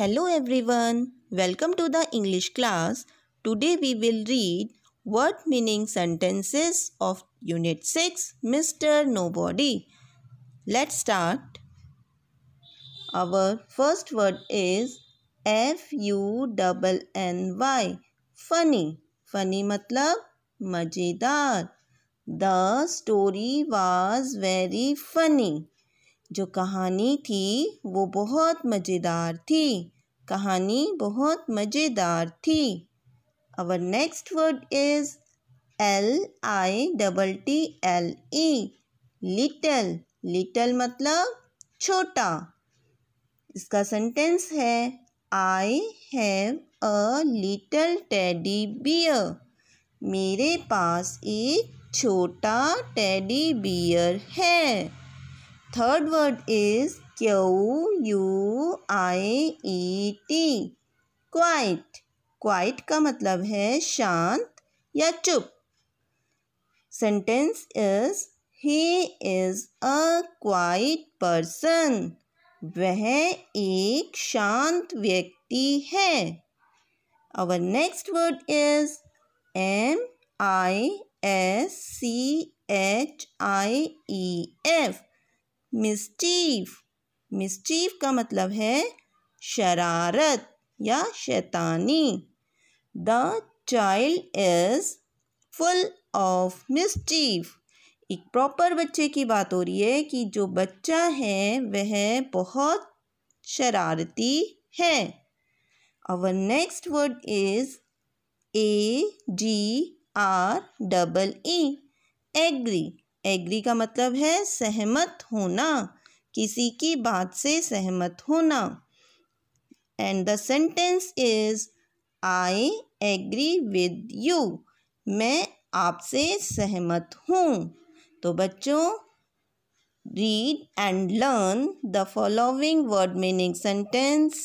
Hello everyone, welcome to the English class. Today we will read word meaning sentences of Unit 6 Mr. Nobody. Let's start. Our first word is F U N N Y. Funny. Funny matlab मजेदार. The story was very funny. जो कहानी थी वो बहुत मज़ेदार थी कहानी बहुत मज़ेदार थी our next word is L I double T L E little little मतलब छोटा इसका सेंटेंस है I have a little teddy bear मेरे पास एक छोटा टेडी बियर है third word is Q U I E T quiet quiet का मतलब है शांत या चुप sentence is he is a quiet person वह एक शांत व्यक्ति है our next word is M I S C H I E F mischief mischief का मतलब है शरारत या शैतानी the child is full of mischief एक प्रॉपर बच्चे की बात हो रही है कि जो बच्चा है वह बहुत शरारती है our next word is A G R double E agree agree का मतलब है सहमत होना किसी की बात से सहमत होना and the sentence is I agree with you मैं आपसे सहमत हूँ तो बच्चों read and learn the following word meaning sentence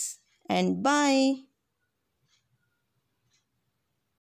and bye